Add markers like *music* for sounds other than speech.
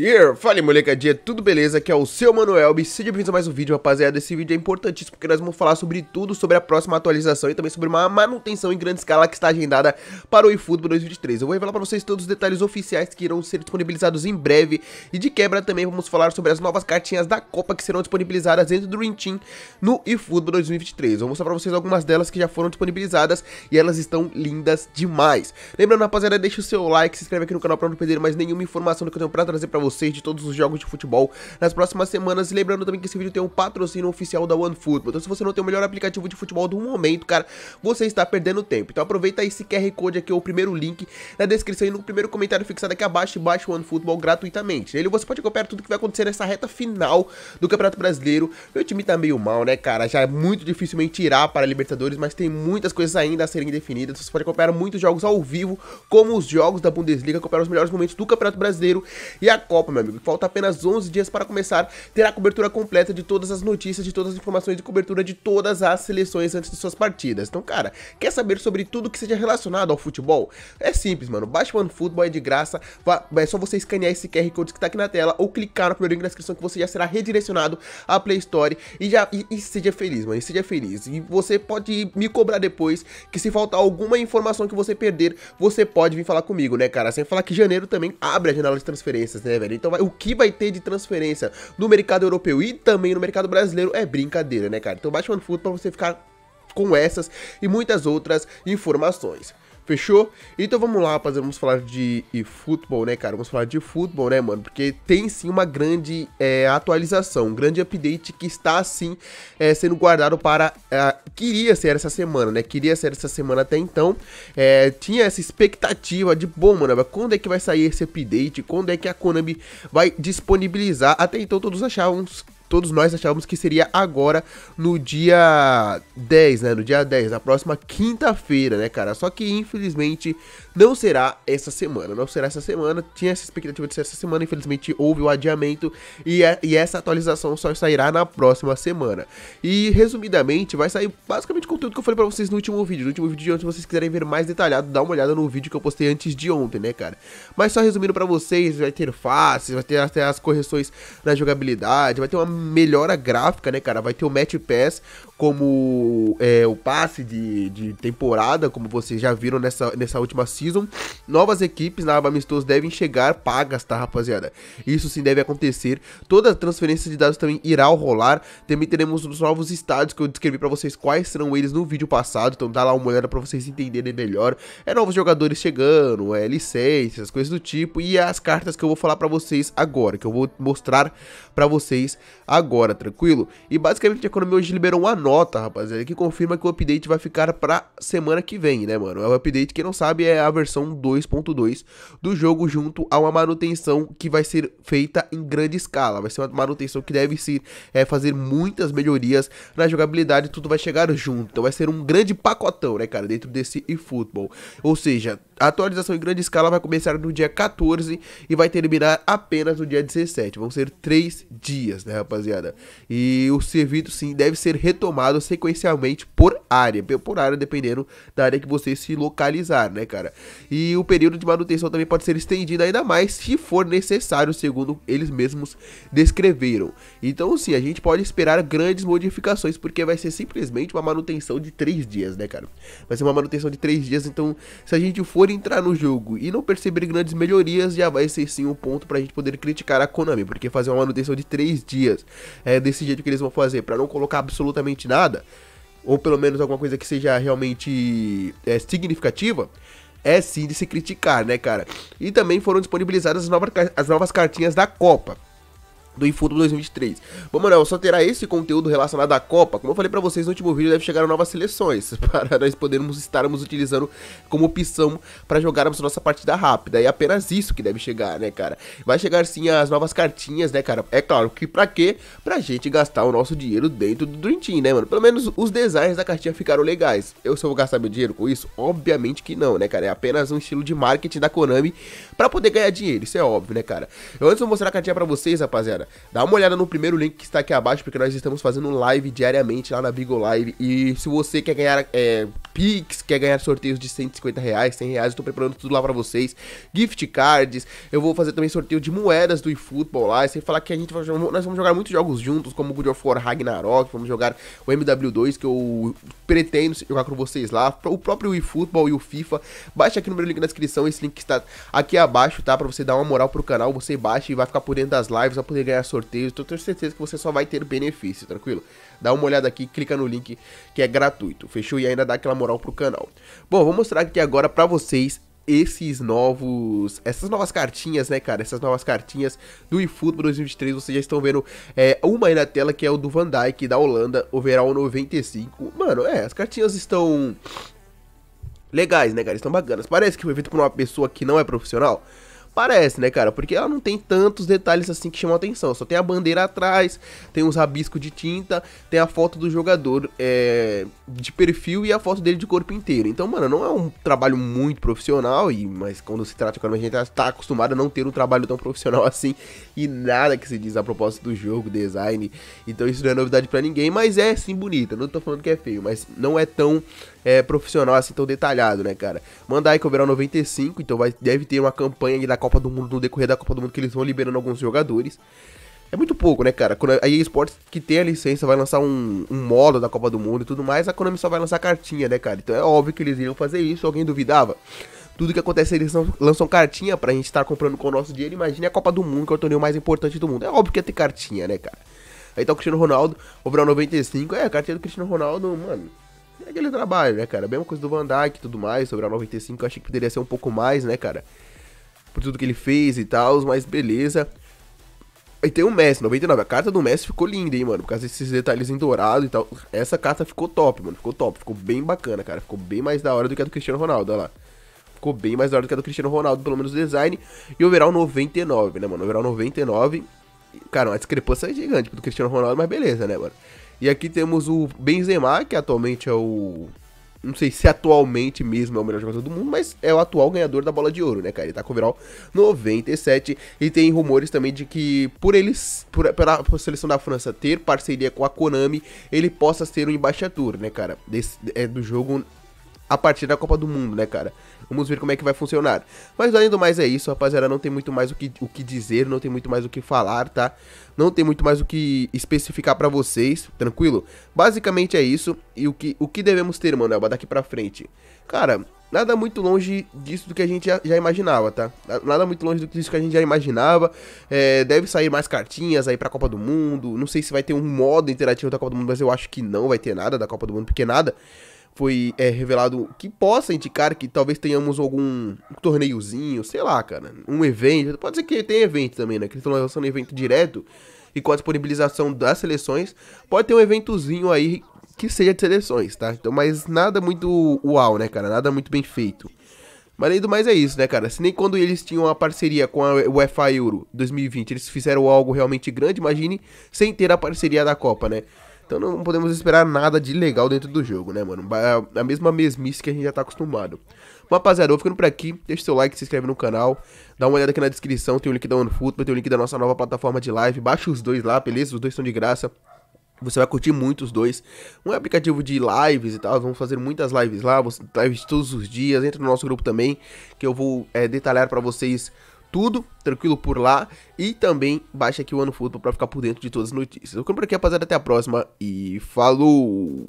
Yeah, fala molecadinha, tudo beleza? Aqui é o seu Manuel e seja bem-vindo a mais um vídeo, rapaziada. Esse vídeo é importantíssimo porque nós vamos falar sobre tudo, sobre a próxima atualização e também sobre uma manutenção em grande escala que está agendada para o eFootball 2023. Eu vou revelar para vocês todos os detalhes oficiais que irão ser disponibilizados em breve e de quebra também vamos falar sobre as novas cartinhas da Copa que serão disponibilizadas dentro do Dream Team no eFootball 2023. Vou mostrar para vocês algumas delas que já foram disponibilizadas e elas estão lindas demais. Lembrando, rapaziada, deixa o seu like, se inscreve aqui no canal para não perder mais nenhuma informação do que eu tenho para trazer para vocês vocês de todos os jogos de futebol nas próximas semanas. E lembrando também que esse vídeo tem um patrocínio oficial da OneFootball. Então se você não tem o melhor aplicativo de futebol do momento, cara, você está perdendo tempo. Então aproveita esse QR Code aqui, o primeiro link na descrição e no primeiro comentário fixado aqui abaixo e baixa o OneFootball gratuitamente. Nele né? você pode acompanhar tudo que vai acontecer nessa reta final do Campeonato Brasileiro. Meu time tá meio mal, né, cara? Já é muito dificilmente irá para a Libertadores, mas tem muitas coisas ainda a serem definidas. Você pode acompanhar muitos jogos ao vivo, como os jogos da Bundesliga, acompanhar os melhores momentos do Campeonato Brasileiro e a Copa Copa, meu amigo. Falta apenas 11 dias para começar, terá cobertura completa de todas as notícias, de todas as informações de cobertura de todas as seleções antes de suas partidas. Então, cara, quer saber sobre tudo que seja relacionado ao futebol? É simples, mano. Baixa o OneFootball, é de graça. É só você escanear esse QR Code que tá aqui na tela ou clicar no primeiro link na descrição que você já será redirecionado à Play Store e já e, e seja feliz, mano. E seja feliz. E você pode me cobrar depois que se faltar alguma informação que você perder, você pode vir falar comigo, né, cara? Sem falar que janeiro também abre a janela de transferências, né? velho? Então vai, o que vai ter de transferência no mercado europeu e também no mercado brasileiro é brincadeira, né, cara? Então baixa o OneFoot pra você ficar com essas e muitas outras informações. Fechou? Então vamos lá, rapaziada, vamos falar de futebol, né, cara? Vamos falar de futebol, né, mano? Porque tem sim uma grande é, atualização, um grande update que está, sim, é, sendo guardado para... É, queria ser essa semana, né? Queria ser essa semana até então. É, tinha essa expectativa de, bom, mano, quando é que vai sair esse update? Quando é que a Konami vai disponibilizar? Até então todos achavam todos nós achávamos que seria agora no dia 10, né? No dia 10, na próxima quinta-feira, né, cara? Só que infelizmente não será essa semana. Não será essa semana. Tinha essa expectativa de ser essa semana, infelizmente houve o adiamento e, a, é, e essa atualização só sairá na próxima semana. E resumidamente, vai sair basicamente o conteúdo que eu falei para vocês no último vídeo. No último vídeo de ontem, se vocês quiserem ver mais detalhado, dá uma olhada no vídeo que eu postei antes de ontem, né, cara? Mas só resumindo para vocês, vai ter faces, vai ter até as correções na jogabilidade, vai ter uma melhora gráfica, né, cara? Vai ter o Match Pass como é, o passe de, de temporada, como vocês já viram nessa, nessa última season. Novas equipes na aba amistoso devem chegar pagas, tá, rapaziada? Isso sim deve acontecer. Toda transferência de dados também irá rolar. Também teremos os novos estádios que eu descrevi para vocês quais serão eles no vídeo passado. Então dá lá uma olhada para vocês entenderem melhor. É novos jogadores chegando, é licenças, coisas do tipo. E as cartas que eu vou falar para vocês agora, que eu vou mostrar para vocês agora, tranquilo? E basicamente a economia hoje liberou uma nota, rapaziada, que confirma que o update vai ficar pra semana que vem, né, mano? É o update, quem não sabe, é a versão 2.2 do jogo junto a uma manutenção que vai ser feita em grande escala. Vai ser uma manutenção que deve se é, fazer muitas melhorias na jogabilidade, tudo vai chegar junto. Então vai ser um grande pacotão, né, cara, dentro desse eFootball. Ou seja, a atualização em grande escala vai começar no dia 14 e vai terminar apenas no dia 17. Vão ser três dias, né, rapaziada? E o serviço, sim, deve ser retomado sequencialmente por área, por área, dependendo da área que você se localizar, né, cara? E o período de manutenção também pode ser estendido ainda mais se for necessário, segundo eles mesmos descreveram. Então, sim, a gente pode esperar grandes modificações, porque vai ser simplesmente uma manutenção de três dias, né, cara? Vai ser uma manutenção de três dias, então, se a gente for entrar no jogo e não perceber grandes melhorias, já vai ser sim um ponto pra gente poder criticar a Konami, porque fazer uma manutenção de 3 dias é, desse jeito que eles vão fazer, para não colocar absolutamente nada, ou pelo menos alguma coisa que seja realmente é, significativa, é sim de se criticar, né, cara? E também foram disponibilizadas as novas, as novas cartinhas da Copa do Infuto 2023. Bom, Manuel, só terá esse conteúdo relacionado à Copa. Como eu falei para vocês no último vídeo, deve chegar novas seleções *laughs* para nós podermos estarmos utilizando como opção para jogarmos nossa partida rápida. É apenas isso que deve chegar, né, cara? Vai chegar sim as novas cartinhas, né, cara? É claro que para quê? Pra gente gastar o nosso dinheiro dentro do Dream Team, né, mano? Pelo menos os designs da cartinha ficaram legais. Eu só vou gastar meu dinheiro com isso? Obviamente que não, né, cara? É apenas um estilo de marketing da Konami para poder ganhar dinheiro, isso é óbvio, né, cara? Eu antes vou mostrar a cartinha para vocês, rapaziada. Dá uma olhada no primeiro link que está aqui abaixo, porque nós estamos fazendo live diariamente lá na Bigo Live. E se você quer ganhar é, Pix, quer ganhar sorteios de 150 reais, 100 reais, eu preparando tudo lá para vocês. Gift cards, eu vou fazer também sorteio de moedas do eFootball lá. E sem falar que a gente vai, nós vamos jogar muitos jogos juntos, como God of War Ragnarok, vamos jogar o MW2, que eu pretendo jogar com vocês lá. O próprio eFootball e o FIFA. Baixa aqui no primeiro link na descrição, esse link está aqui abaixo, tá? Pra você dar uma moral pro canal, você baixa e vai ficar por dentro das lives, vai poder ganhar sorteios, então eu tenho certeza que você só vai ter benefício, tranquilo? Dá uma olhada aqui, clica no link que é gratuito, fechou? E ainda dá aquela moral pro canal. Bom, vou mostrar aqui agora pra vocês esses novos, essas novas cartinhas, né, cara? Essas novas cartinhas do eFootball 2023, vocês já estão vendo é, uma aí na tela, que é o do Van Dijk, da Holanda, overall 95. Mano, é, as cartinhas estão legais, né, cara? Estão bacanas. Parece que foi feito por uma pessoa que não é profissional, Parece, né, cara? Porque ela não tem tantos detalhes assim que chamam atenção. Só tem a bandeira atrás, tem uns rabiscos de tinta, tem a foto do jogador é, de perfil e a foto dele de corpo inteiro. Então, mano, não é um trabalho muito profissional, e mas quando se trata de economia, a gente tá, tá acostumado a não ter um trabalho tão profissional *laughs* assim e nada que se diz a propósito do jogo, design. Então isso não é novidade para ninguém, mas é sim bonita. Não tô falando que é feio, mas não é tão é, profissional assim tão detalhado, né, cara? Mandai cobrar 95, então vai, deve ter uma campanha da Copa do Mundo, no decorrer da Copa do Mundo, que eles vão liberando alguns jogadores. É muito pouco, né, cara? A EA Sports, que tem a licença, vai lançar um, um modo da Copa do Mundo e tudo mais, a Konami só vai lançar cartinha, né, cara? Então é óbvio que eles iriam fazer isso, alguém duvidava? Tudo que acontece, eles lançam cartinha pra gente estar comprando com o nosso dinheiro. Imagina a Copa do Mundo, que é o torneio mais importante do mundo. É óbvio que ia ter cartinha, né, cara? Aí tá o Cristiano Ronaldo, overall 95. É, a cartinha do Cristiano Ronaldo, mano, é aquele trabalho, né, cara? A mesma coisa do Van Dyke e tudo mais, sobre a 95, eu achei que poderia ser um pouco mais, né, cara? Por tudo que ele fez e tal, mas beleza. E tem o Messi, 99. A carta do Messi ficou linda, hein, mano? Por causa desses detalhes em dourado e tal. Essa carta ficou top, mano. Ficou top. Ficou bem bacana, cara. Ficou bem mais da hora do que a do Cristiano Ronaldo, olha lá. Ficou bem mais da hora do que a do Cristiano Ronaldo, pelo menos o design. E o overall 99, né, mano? O overall 99. Cara, uma discrepância gigante do Cristiano Ronaldo, mas beleza, né, mano? E aqui temos o Benzema, que atualmente é o. Não sei se atualmente mesmo é o melhor jogador do mundo, mas é o atual ganhador da bola de ouro, né, cara? Ele tá com o overall 97. E tem rumores também de que, por eles, por, pela seleção da França ter parceria com a Konami, ele possa ser o um embaixador, né, cara? Desse, é, do jogo a partir da Copa do Mundo, né, cara? Vamos ver como é que vai funcionar. Mas além do mais é isso, rapaziada, não tem muito mais o que, o que dizer, não tem muito mais o que falar, tá? Não tem muito mais o que especificar para vocês, tranquilo? Basicamente é isso, e o que, o que devemos ter, mano, daqui pra frente? Cara, nada muito longe disso do que a gente já, já, imaginava, tá? Nada muito longe disso que a gente já imaginava. É, deve sair mais cartinhas aí pra Copa do Mundo. Não sei se vai ter um modo interativo da Copa do Mundo, mas eu acho que não vai ter nada da Copa do Mundo, porque nada foi é, revelado que possa indicar que talvez tenhamos algum torneiozinho, sei lá, cara, um evento. Pode ser que tenha evento também, né? Que eles estão lançando evento direto e com a disponibilização das seleções, pode ter um eventozinho aí que seja de seleções, tá? Então, mas nada muito uau, né, cara? Nada muito bem feito. Mas além do mais é isso, né, cara? Se nem quando eles tinham uma parceria com a UEFA Euro 2020, eles fizeram algo realmente grande, imagine sem ter a parceria da Copa, né? Então não podemos esperar nada de legal dentro do jogo, né, mano? É, é a mesma mesmice que a gente já tá acostumado. Mas, rapaziada, eu vou ficando por aqui. Deixa seu like, se inscreve no canal. Dá uma olhada aqui na descrição, tem o link da OneFootball, tem o link da nossa nova plataforma de live. Baixa os dois lá, beleza? Os dois são de graça. Você vai curtir muito os dois. Um é aplicativo de lives e tal. Vamos fazer muitas lives lá, lives todos os dias. Entra no nosso grupo também, que eu vou é, detalhar para vocês tudo tranquilo por lá. E também baixa aqui o Ano Futebol para ficar por dentro de todas as notícias. Eu por aqui, rapaziada. Até a próxima e falou!